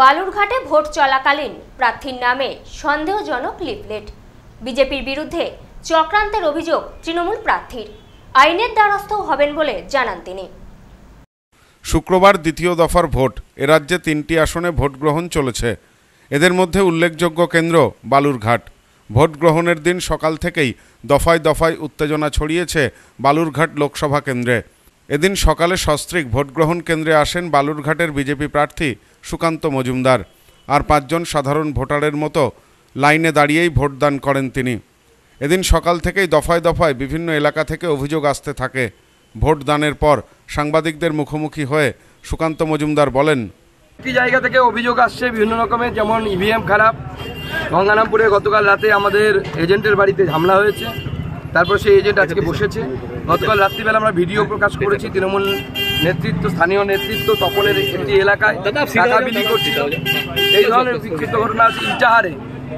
বালুরঘাটে vote চলাকালীন প্রার্থীর নামে সন্দেহজনক লিফলেট বিজেপির বিরুদ্ধে চক্রান্তের অভিযোগ তৃণমূল প্রার্থীর আইনের দ্বারস্থ হবেন বলে জানান তিনি শুক্রবার দ্বিতীয় দফার ভোট এ রাজ্যে তিনটি আসনে ভোট গ্রহণ চলেছে এদের মধ্যে উল্লেখযোগ্য কেন্দ্র বালুরঘাট ভোট গ্রহণের দিন সকাল থেকেই দফায় দফায় উত্তেজনা ছড়িয়েছে বালুরঘাট লোকসভা কেন্দ্রে এদিন সকালে সস্ত্রিক ভোট গ্রহণ কেন্দ্রে আসেন বালুরঘাটের বিজেপি প্রার্থী সুকান্ত মজুমদার আর পাঁচজন সাধারণ ভোটারের মতো লাইনে দাঁড়িয়েই ভোটদান করেন তিনি এদিন সকাল থেকেই দফায় দফায় বিভিন্ন এলাকা থেকে অভিযোগ আসতে থাকে ভোটদানের পর সাংবাদিকদের মুখোমুখি হয়ে সুকান্ত মজুমদার বলেন একটি জায়গা থেকে অভিযোগ আসছে বিভিন্ন রকমের যেমন ইভিএম e খারাপ গঙ্গারামপুরে গতকাল রাতে আমাদের এজেন্টের বাড়িতে হামলা হয়েছে তারপর সেই এজেন্ট আজকে বসেছে গতকাল রাত্রিবেলা আমরা ভিডিও প্রকাশ করেছি তৃণমূল নেতৃত্ব স্থানীয় নেতৃত্ব তপনের একটি এলাকায় এই ধরনের বিক্ষিপ্ত ঘটনা আছে ইটাহারে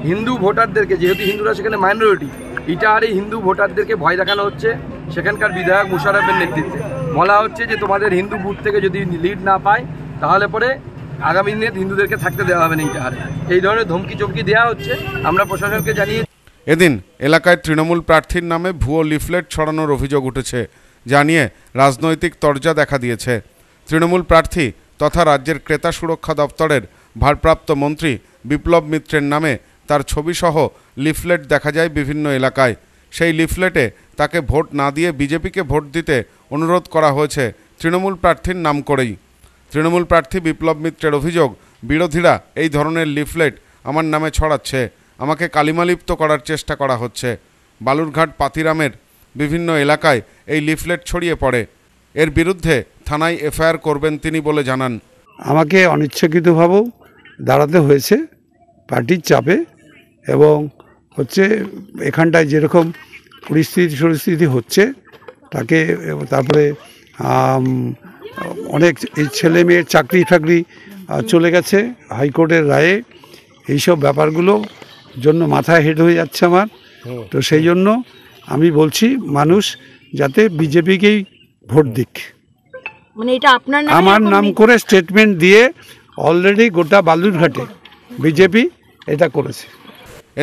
হিন্দু ভোটারদেরকে যেহেতু হিন্দুরা সেখানে মাইনরিটি ইটাহারে হিন্দু ভোটারদেরকে ভয় দেখানো হচ্ছে সেখানকার বিধায়ক মুশারফের নেতৃত্বে বলা হচ্ছে যে তোমাদের হিন্দু বুথ থেকে যদি লিড না পায় তাহলে পরে আগামী দিনে হিন্দুদেরকে থাকতে দেওয়া হবে না ইটাহারে এই ধরনের ধমকি চমকি দেওয়া হচ্ছে আমরা প্রশাসনকে জানিয়ে এদিন এলাকায় তৃণমূল প্রার্থীর নামে ভুয়ো লিফলেট ছড়ানোর অভিযোগ উঠেছে যা নিয়ে রাজনৈতিক তরজা দেখা দিয়েছে তৃণমূল প্রার্থী তথা রাজ্যের ক্রেতা সুরক্ষা দপ্তরের ভারপ্রাপ্ত মন্ত্রী বিপ্লব মিত্রের নামে তার ছবিসহ লিফলেট দেখা যায় বিভিন্ন এলাকায় সেই লিফলেটে তাকে ভোট না দিয়ে বিজেপিকে ভোট দিতে অনুরোধ করা হয়েছে তৃণমূল প্রার্থীর নাম করেই তৃণমূল প্রার্থী বিপ্লব মিত্রের অভিযোগ বিরোধীরা এই ধরনের লিফলেট আমার নামে ছড়াচ্ছে আমাকে কালিমালিপ্ত করার চেষ্টা করা হচ্ছে বালুরঘাট পাতিরামের বিভিন্ন এলাকায় এই লিফলেট ছড়িয়ে পড়ে এর বিরুদ্ধে থানায় এফআইআর করবেন তিনি বলে জানান আমাকে অনিচ্ছাকৃতভাবেও দাঁড়াতে হয়েছে পার্টির চাপে এবং হচ্ছে এখানটায় যেরকম পরিস্থিতি পরিস্থিতি হচ্ছে তাকে তারপরে অনেক ছেলে মেয়ের চাকরি ফাকরি চলে গেছে হাইকোর্টের রায়ে এইসব ব্যাপারগুলো জন্য মাথা হেড হয়ে যাচ্ছে আমার তো সেই জন্য আমি বলছি মানুষ যাতে বিজেপিকেই ভোট দিক মানে এটা আমার নাম করে স্টেটমেন্ট দিয়ে অলরেডি গোটা বালুরঘাটে বিজেপি এটা করেছে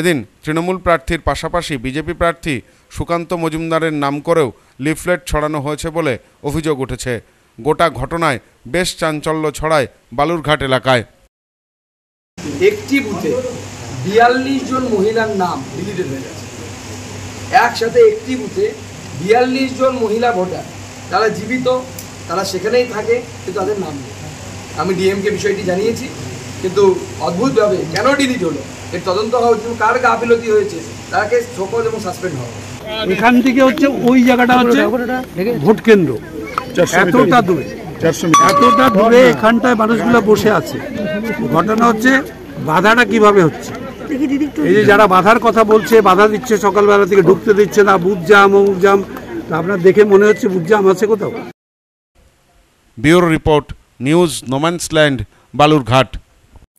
এদিন তৃণমূল প্রার্থীর পাশাপাশি বিজেপি প্রার্থী সুকান্ত মজুমদারের নাম করেও লিফলেট ছড়ানো হয়েছে বলে অভিযোগ উঠেছে গোটা ঘটনায় বেশ চাঞ্চল্য ছড়ায় বালুরঘাট এলাকায় একটি বুথে বিয়াল্লিশ জন মহিলার নাম ডিলিটেড হয়ে গেছে একসাথে একটি বুথে বিয়াল্লিশ জন মহিলা ভোটার তারা জীবিত তারা সেখানেই থাকে কিন্তু তাদের নাম নেই আমি ডিএমকে বিষয়টি জানিয়েছি কিন্তু অদ্ভুতভাবে কেন ডিলিট হলো এর তদন্ত হওয়া উচিত কার গাফিলতি হয়েছে তাকে শোকজ এবং সাসপেন্ড হওয়া এখান থেকে হচ্ছে ওই জায়গাটা হচ্ছে ভোট কেন্দ্র এতটা দূরে এতটা দূরে এখানটায় মানুষগুলো বসে আছে ঘটনা হচ্ছে বাধাটা কিভাবে হচ্ছে এই যে যারা বাধার কথা বলছে বাধা দিচ্ছে সকালবেলা থেকে ঢুকতে দিচ্ছে না বুধ জাম অমুক জাম আপনার দেখে মনে হচ্ছে বুধ জাম আছে কোথাও bureau report news no man's land Balurghat